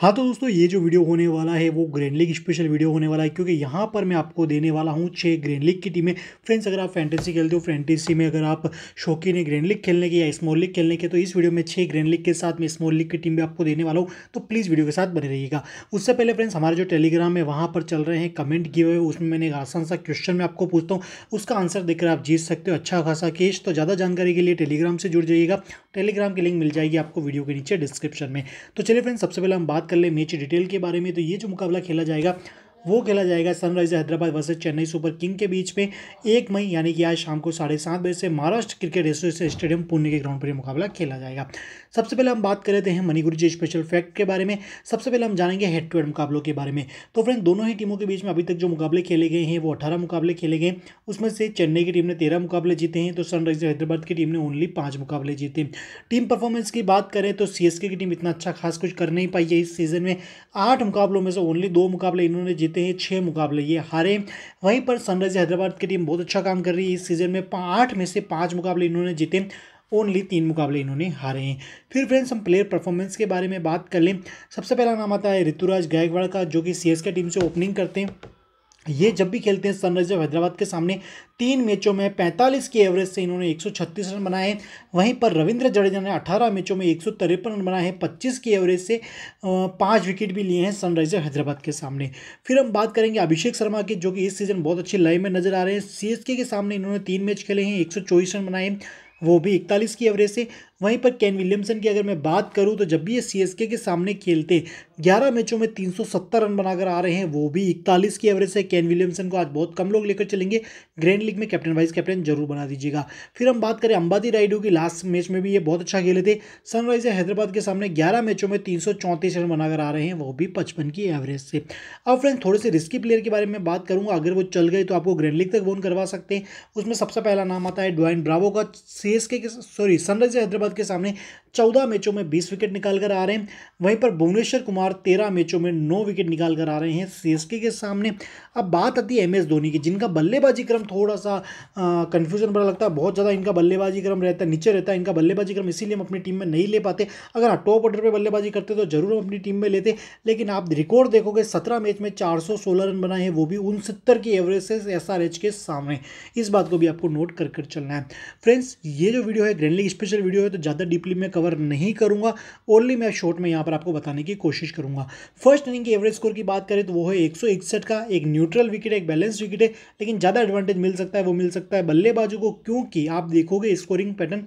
हाँ तो दोस्तों ये जो वीडियो होने वाला है वो ग्रैंड लीग स्पेशल वीडियो होने वाला है क्योंकि यहाँ पर मैं आपको देने वाला हूँ छः ग्रैंड लीग की टीमें फ्रेंड्स अगर आप फैंटेसी खेलते हो फैंटेसी में अगर आप शौकीन है ग्रैंड लीग खेलने के या स्मॉल लीग खेलने के तो इस वीडियो में छः ग्रैंड लीग के साथ मैं स्मॉल लीग की टीम भी आपको देने वाला हूँ तो प्लीज़ वीडियो के साथ बने रहिएगा उससे पहले फ्रेंड्स हमारे जो टेलीग्राम है वहाँ पर चल रहे हैं कमेंट हुए उसमें मैंने एक आसान सा क्वेश्चन में आपको पूछता हूँ उसका आंसर देकर आप जीत सकते हो अच्छा खासा केश तो ज़्यादा जानकारी के लिए टेलीग्राम से जुड़ जाइएगा टेलीग्राम की लिंक मिल जाएगी आपको वीडियो के नीचे डिस्क्रिप्शन में तो चलिए फ्रेंड्स सबसे पहले हम बात कर ले मैच डिटेल के बारे में तो ये जो मुकाबला खेला जाएगा वो खेला जाएगा Sunriser Hyderabad versus Chennai Super King के बीच में एक मई यानी कि आज शाम को साढ़े सात बजे से Maharashtra Cricket Association Stadium Pune के ग्राउंड पर मुकाबला खेला जाएगा सबसे पहले हम बात कर रहे हैं मणिपुर जी स्पेशल फैक्ट के बारे में सबसे पहले हम जानेंगे हेड टू हेड मुकाबलों के बारे में तो फ्रेंड दोनों ही टीमों के बीच में अभी तक जो मुकाबले खेले गए हैं वो अठारह मुकाबले खेले गए उसमें से चेन्नई की टीम ने तेरह मुकाबले जीते हैं तो सनराइजर हैदराबाद की टीम ने ओनली पाँच मुकाबले जीते टीम परफॉर्मेंस की बात करें तो सी की टीम इतना अच्छा खास कुछ कर नहीं पाई है इस सीजन में आठ मुकाबलों में से ओनली दो मुकाबले इन्होंने जीते जीते हैं छः मुकाबले ये हारे वहीं पर सनराइज हैदराबाद की टीम बहुत अच्छा काम कर रही है इस सीज़न में आठ में से पाँच मुकाबले इन्होंने जीते ओनली तीन मुकाबले इन्होंने हारे हैं फिर फ्रेंड्स हम प्लेयर परफॉर्मेंस के बारे में बात कर लें सबसे पहला नाम आता है ऋतुराज गायकवाड़ का जो कि सी टीम से ओपनिंग करते हैं ये जब भी खेलते हैं सनराइजर हैदराबाद के सामने तीन मैचों में 45 की एवरेज से इन्होंने 136 रन बनाए हैं वहीं पर रविंद्र जडेजा ने 18 मैचों में एक रन बनाए हैं 25 की एवरेज से पाँच विकेट भी लिए हैं सनराइजर हैदराबाद के सामने फिर हम बात करेंगे अभिषेक शर्मा की जो कि इस सीज़न बहुत अच्छी लय में नजर आ रहे हैं सी के सामने इन्होंने तीन मैच खेले हैं एक रन बनाए वो भी इकतालीस की एवरेज से वहीं पर केन विलियमसन की अगर मैं बात करूं तो जब भी ये सी के सामने खेलते 11 मैचों में 370 रन बनाकर आ रहे हैं वो भी इकतालीस की एवरेज से केन विलियमसन को आज बहुत कम लोग लेकर चलेंगे ग्रैंड लीग में कैप्टन वाइस कैप्टन जरूर बना दीजिएगा फिर हम बात करें अंबादी राइडू की लास्ट मैच में भी ये बहुत अच्छा खेले थे सनराइजर हैदराबाद के सामने ग्यारह मैचों में तीन रन बनाकर आ रहे हैं वो भी पचपन की एवरेज से अब फ्रेंड थोड़े से रिस्की प्लेयर के बारे में बात करूँगा अगर वो चल गए तो आपको ग्रैंड लीग तक बोन करवा सकते हैं उसमें सबसे पहला नाम आता है ड्वाइन ब्रावो का सी के सॉरी सनराइजर हैदराबाद हैदराबाद के सामने चौदह मैचों में बीस विकेट निकाल कर आ रहे हैं वहीं पर भुवनेश्वर कुमार तेरह मैचों में नौ विकेट निकाल कर आ रहे हैं सी के सामने अब बात आती है एम एस धोनी की जिनका बल्लेबाजी क्रम थोड़ा सा कन्फ्यूजन बड़ा लगता है बहुत ज़्यादा इनका बल्लेबाजी क्रम रहता है नीचे रहता है इनका बल्लेबाजी क्रम इसीलिए हम अपनी टीम में नहीं ले पाते अगर आप टॉप ऑर्डर पर बल्लेबाजी करते तो जरूर हम अपनी टीम में लेते लेकिन आप रिकॉर्ड देखोगे सत्रह मैच में चार रन बनाए हैं वो भी उनसत्तर की एवरेज से एस के सामने इस बात को भी आपको नोट कर कर चलना है फ्रेंड्स ये जो वीडियो है ग्रैंड लीग स्पेशल वीडियो है तो ज़्यादा डीपली मैं कवर नहीं करूँगा ओनली मैं शॉर्ट में यहाँ पर आपको बताने की कोशिश करूँगा फर्स्ट इनिंग की एवरेज स्कोर की बात करें तो वो है एक का एक न्यूट्रल विकेट एक बैलेंस विकेट है लेकिन ज़्यादा एडवांटेज मिल सकता है वो मिल सकता है बल्लेबाजों को क्योंकि आप देखोगे स्कोरिंग पैटर्न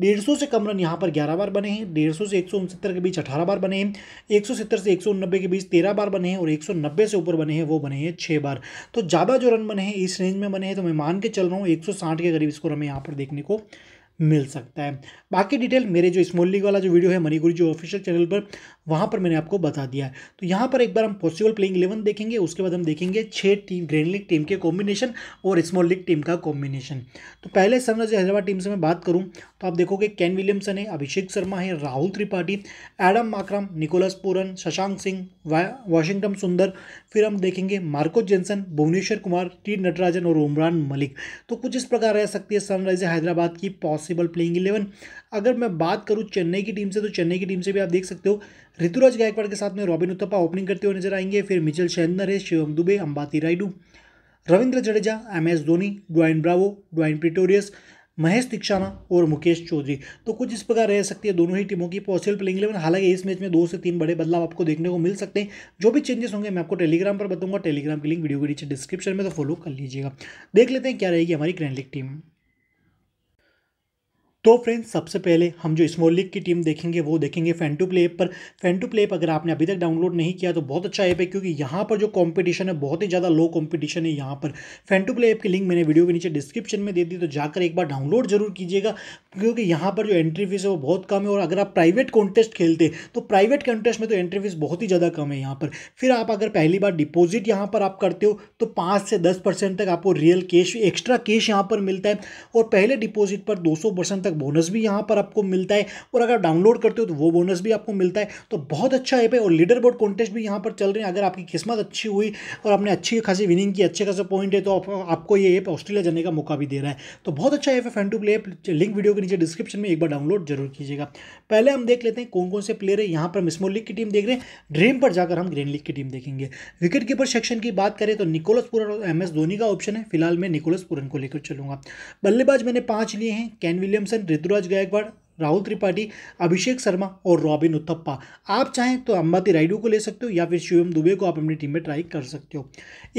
डेढ़ सौ से कम रन यहाँ पर ग्यारह बार बने हैं डेढ़ सौ से एक सौ उनसत्तर के बीच अठारह बार बने हैं एक सौ सत्तर से एक सौ उननब्बे के बीच तेरह बार बने हैं और एक सौ नब्बे से ऊपर बने हैं वो बने हैं छः बार तो ज़्यादा जो रन बने हैं इस रेंज में बने हैं तो मैं मान के चल रहा हूँ एक सौ साठ के करीब स्कोर हमें यहाँ पर देखने को मिल सकता है बाकी डिटेल मेरे जो स्मॉल लीग वाला जो वीडियो है मनी जो ऑफिशियल चैनल पर वहाँ पर मैंने आपको बता दिया है तो यहाँ पर एक बार हम पॉसिबल प्लेइंग इलेवन देखेंगे उसके बाद हम देखेंगे छः टीम ग्रैंड लीग टीम के कॉम्बिनेशन और स्मॉल लीग टीम का कॉम्बिनेशन तो पहले सनराइजर हैदराबाद टीम से मैं बात करूँ तो आप देखोगे कैन विलियमसन है अभिषेक शर्मा है Rahul Tripathi Adam Markram Nicholas Pooran Shashank Singh Washington Sundar फिर हम देखेंगे मार्को जेंसन भुवनेश्वर कुमार टी नटराजन और उमरान मलिक तो कुछ इस प्रकार रह सकती है सनराइजर हैदराबाद की पॉस पॉसिबल प्लेइंग इलेवन अगर मैं बात करूँ चेन्नई की टीम से तो चेन्नई की टीम से भी आप देख सकते हो ऋतुराज गायकवाड़ के साथ में रॉबिन उत्तपा ओपनिंग करते हुए नजर आएंगे फिर मिचल शेंदनर है Shivam Dube Ambati Rayudu Ravindra Jadeja M S Dhoni Dwayne Bravo Dwaine Pretorius Mahesh Theekshana और मुकेश चौधरी तो कुछ इस प्रकार रह सकती है दोनों ही टीमों की पॉसिबल प्लेइंग इलेवन हालांकि इस मैच में दो से तीन बड़े बदलाव आपको देखने को मिल सकते हैं जो भी चेंजेस होंगे मैं आपको टेलीग्राम पर बताऊंगा टेलीग्राम की लिंक वीडियो के नीचे डिस्क्रिप्शन में तो फॉलो कर लीजिएगा देख लेते हैं क्या रहेगी हमारी ग्रैंड टीम तो फ्रेंड्स सबसे पहले हम जो स्मॉल लीग की टीम देखेंगे वो देखेंगे टू प्ले ऐप पर टू प्ले ऐप अगर आपने अभी तक डाउनलोड नहीं किया तो बहुत अच्छा ऐप है क्योंकि यहाँ पर जो कॉम्पिटिशन है बहुत ही ज़्यादा लो कॉम्पिटिशन है यहाँ पर फैंटू प्ले ऐप की लिंक मैंने वीडियो के नीचे डिस्क्रिप्शन में दे दी तो जाकर एक बार डाउनलोड जरूर कीजिएगा क्योंकि यहाँ पर जो एंट्री फीस है वो बहुत कम है और अगर आप प्राइवेट कॉन्टेस्ट खेलते तो प्राइवेट कॉन्टेस्ट में तो एंट्री फीस बहुत ही ज़्यादा कम है यहाँ पर फिर आप अगर पहली बार डिपोज़िट यहाँ पर आप करते हो तो पाँच से दस परसेंट तक आपको रियल कैश एक्स्ट्रा कैश यहाँ पर मिलता है और पहले डिपोज़िट पर दो सौ परसेंट तक तक बोनस भी यहाँ पर आपको मिलता है और अगर डाउनलोड करते हो तो वो बोनस भी आपको मिलता है तो बहुत अच्छा ऐप है और लीडर बोर्ड कॉन्टेस्ट भी यहाँ पर चल रहे हैं अगर आपकी किस्मत अच्छी हुई और आपने अच्छी खासी विनिंग की अच्छे खासे पॉइंट है तो आपको ये ऐप ऑस्ट्रेलिया जाने का मौका भी दे रहा है तो बहुत अच्छा ऐप है fan two play app link video के नीचे डिस्क्रिप्शन में एक बार डाउनलोड जरूर कीजिएगा पहले हम देख लेते हैं कौन कौन से प्लेयर है यहाँ पर मिसमो लीग की टीम देख रहे हैं ड्रीम पर जाकर हम ग्रीन लीग की टीम देखेंगे विकेट कीपर सेक्शन की बात करें तो निकोलस पुरन और एम एस धोनी का ऑप्शन है फिलहाल मैं निकोलस पुरन को लेकर चलूंगा बल्लेबाज मैंने पांच लिए हैं कैन विलियमसन सेन ऋतुराज गायकवाड़ राहुल त्रिपाठी अभिषेक शर्मा और रॉबिन उत्थप्पा आप चाहें तो अंबाती राइडू को ले सकते हो या फिर शिवम दुबे को आप अपनी टीम में ट्राई कर सकते हो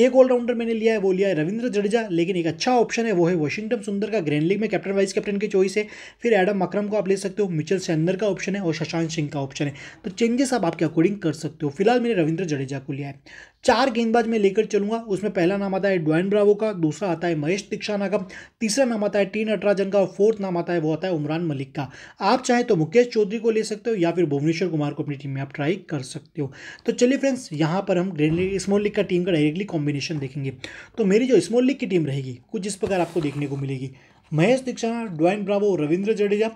एक ऑलराउंडर मैंने लिया है वो लिया है रविंद्र जडेजा लेकिन एक अच्छा ऑप्शन है वो है वॉशिंगटन सुंदर का ग्रैंड लीग में कैप्टन वाइस कैप्टन की चॉइस है फिर एडम मक्रम को आप ले सकते हो मिचल सैंदर का ऑप्शन है और शशांक सिंह का ऑप्शन है तो चेंजेस आप आपके अकॉर्डिंग कर सकते हो फिलहाल मैंने रविंद्र जडेजा को लिया है चार गेंदबाज में लेकर चलूंगा उसमें पहला नाम आता है डोइन ब्रावो का दूसरा आता है महेश दीक्षाना का तीसरा नाम आता है टी नटराजन का और फोर्थ नाम आता है वो आता है उमरान मलिक का आप चाहे तो मुकेश चौधरी को ले सकते हो या फिर भुवनेश्वर कुमार को अपनी टीम में आप ट्राई कर सकते हो तो चलिए फ्रेंड्स यहाँ पर हम ग्रैंड स्मॉल लीग का टीम का डायरेक्टली कॉम्बिनेशन देखेंगे तो मेरी जो स्मॉल लीग की टीम रहेगी कुछ इस प्रकार आपको देखने को मिलेगी Mahesh Theekshana Dwayne Bravo Ravindra Jadeja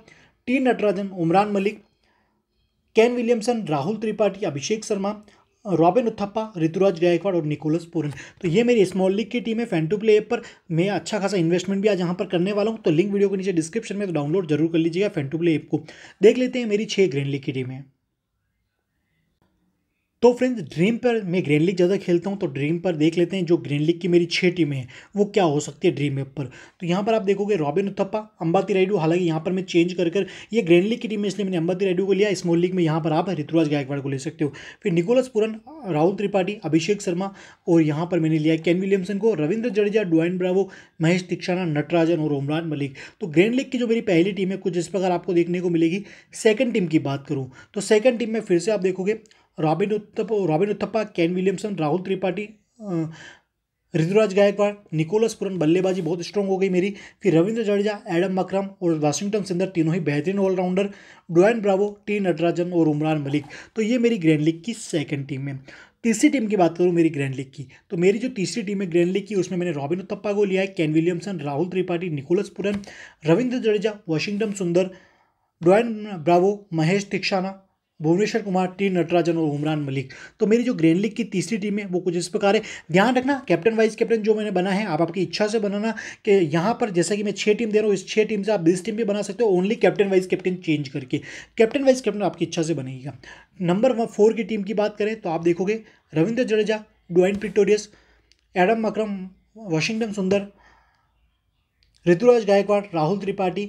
T Natarajan Umran Malik Kane Williamson Rahul Tripathi Abhishek Sharma Robin Uthappa Ruturaj Gaikwad और निकोलस पूरन तो ये मेरी स्मॉल लीग की टीम है फैन टू प्ले ऐप पर मैं अच्छा खासा इन्वेस्टमेंट भी आज यहाँ पर करने वाला हूँ तो लिंक वीडियो के नीचे डिस्क्रिप्शन में तो डाउनलोड जरूर कर लीजिएगा फैन टू प्ले ऐप को देख लेते हैं मेरी छः ग्रैंड लीग की टीम है तो फ्रेंड्स ड्रीम पर मैं ग्रैंड लीग ज़्यादा खेलता हूँ तो ड्रीम पर देख लेते हैं जो ग्रैंड लीग की मेरी छः टीमें हैं वो क्या हो सकती है ड्रीम मेप पर तो यहाँ पर आप देखोगे रॉबिन उथप्पा अंबाती रायडू हालांकि यहाँ पर मैं चेंज कर कर ये ग्रैंड लीग की टीम है इसलिए मैंने अंबाती रायडू को लिया स्मॉल लीग में यहाँ पर आप ऋतुराज गायकवाड़ को ले सकते हो फिर निकोलस पुरन राहुल त्रिपाठी अभिषेक शर्मा और यहाँ पर मैंने लिया कैन विलियमसन को रविंद्र जडेजा डुआइन ब्रावो महेश दीक्षाना नटराजन और उमरान मलिक तो ग्रैंड लीग की जो मेरी पहली टीम है कुछ इस प्रकार आपको देखने को मिलेगी सेकेंड टीम की बात करूँ तो सेकेंड टीम में फिर से आप देखोगे Robin Uthappa Robin Uthappa Kane Williamson Rahul Tripathi Ruturaj Gaikwad Nicholas Pooran बल्लेबाजी बहुत स्ट्रांग हो गई मेरी फिर रविंद्र जडेजा एडम मकरम और वाशिंगटन सुंदर तीनों ही बेहतरीन allrounder Dwayne Bravo T Natarajan और उमरान मलिक तो ये मेरी ग्रैंड लीग की सेकंड टीम है तीसरी टीम की बात करूँ मेरी ग्रैंड लीग की तो मेरी जो तीसरी टीम है ग्रैंड लीग की उसमें मैंने रॉबिन उत्तप्पा को लिया है Kane Williamson Rahul Tripathi Nicholas Pooran Ravindra Jadeja Washington Sundar Dwayne Bravo Mahesh Theekshana Bhuvneshwar Kumar T Natarajan और उमरान मलिक तो मेरी जो ग्रैंड लीग की तीसरी टीम है वो कुछ इस प्रकार है ध्यान रखना कैप्टन वाइस कैप्टन जो मैंने बना है आप आपकी इच्छा से बनाना कि यहाँ पर जैसा कि मैं छह टीम दे रहा हूँ इस छः टीम से आप बीस टीम भी बना सकते हो only captain vice captain change करके कैप्टन वाइस कैप्टन आपकी इच्छा से बनेगा नंबर वन फोर की टीम की बात करें तो आप देखोगे Ravindra Jadeja Dwayne Pretorius Adam Markram Washington Sundar Ruturaj Gaikwad Rahul Tripathi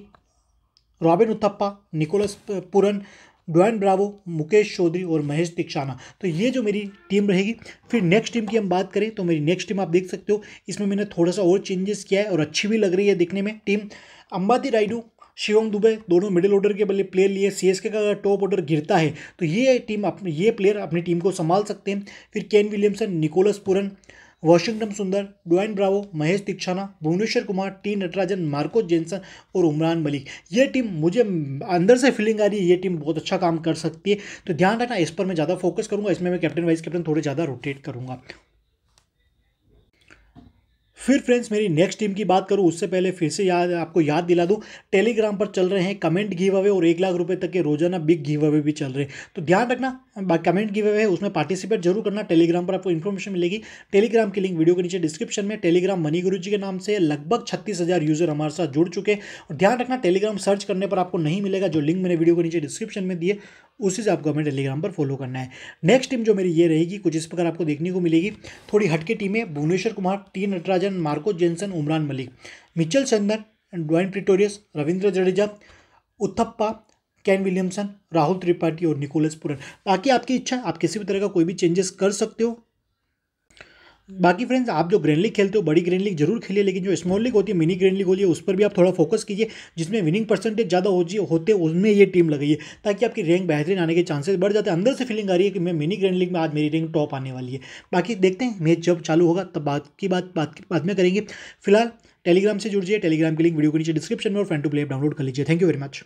Robin Uthappa Nicholas Pooran Dwayne Bravo Mukesh Choudhary और महेश दीक्षाना तो ये जो मेरी टीम रहेगी फिर नेक्स्ट टीम की हम बात करें तो मेरी नेक्स्ट टीम आप देख सकते हो इसमें मैंने थोड़ा सा और चेंजेस किया है और अच्छी भी लग रही है दिखने में टीम अंबाती राइडू शिवम दुबे दोनों मिडिल ऑर्डर के बल्ले प्लेयर लिए सी एस के का टॉप ऑर्डर गिरता है तो ये टीम अपने ये प्लेयर अपनी टीम को संभाल सकते हैं फिर Kane Williamson Nicholas Pooran Washington Sundar Dwayne Bravo Mahesh Theekshana Bhuvneshwar Kumar T Natarajan Marco Jansen और उमरान मलिक ये टीम मुझे अंदर से फीलिंग आ रही है ये टीम बहुत अच्छा काम कर सकती है तो ध्यान रखना इस पर मैं ज़्यादा फोकस करूँगा इसमें मैं कैप्टन वाइस कैप्टन थोड़े ज़्यादा रोटेट करूँगा फिर फ्रेंड्स मेरी नेक्स्ट टीम की बात करूं उससे पहले फिर से याद आपको याद दिला दूं टेलीग्राम पर चल रहे हैं कमेंट गिव अवे और एक लाख रुपए तक के रोजाना बिग गिव अवे भी चल रहे हैं तो ध्यान रखना कमेंट गिव अवे है उसमें पार्टिसिपेट जरूर करना टेलीग्राम पर आपको इन्फॉर्मेशन मिलेगी टेलीग्राम की लिंक वीडियो के नीचे डिस्क्रिप्शन में टेलीग्राम मनी गुरु जी के नाम से लगभग छत्तीस हज़ार यूज़र हमारे साथ जुड़ चुके और ध्यान रखना टेलीग्राम सर्च करने पर आपको नहीं मिलेगा जो लिंक मैंने वीडियो के नीचे डिस्क्रिप्शन में दिए उसी से आपको हमें टेलीग्राम पर फॉलो करना है नेक्स्ट टीम जो मेरी ये रहेगी कुछ इस प्रकार आपको देखने को मिलेगी थोड़ी हटके टीमें Bhuvneshwar Kumar T Natarajan Marco Jansen Umran Malik Mitchell Santner and Dwaine Pretorius Ravindra Jadeja Uthappa Kane Williamson Rahul Tripathi और निकोलस पुरन बाकी आपकी इच्छा है आप किसी भी तरह का कोई भी चेंजेस कर सकते हो बाकी फ्रेंड्स आप जो ग्रैंड लीग खेलते हो बड़ी ग्रैंड लीग जरूर खेलिए लेकिन जो स्मॉल लीग होती है मिनी ग्रैंड लीग होती है उस पर भी आप थोड़ा फोकस कीजिए जिसमें विनिंग परसेंटेज ज़्यादा हो होते उसमें ये टीम लगाइए ताकि आपकी रैंक बेहतरीन आने के चांसेस बढ़ जाते हैं अंदर से फीलिंग आ रही है कि मैं मिनी ग्रैंड लीग में आज मेरी रैंक टॉप आने वाली है बाकी देखते हैं मैच जब चालू होगा तब बात की बात बात की बाद में करेंगे फिलहाल टेलीग्राम से जुड़ जाइए टेलीग्राम की लिंक वीडियो के नीचे डिस्क्रिप्शन में और फ्रेंड टू प्ले डाउनलोड कर लीजिए थैंक यू वेरी मच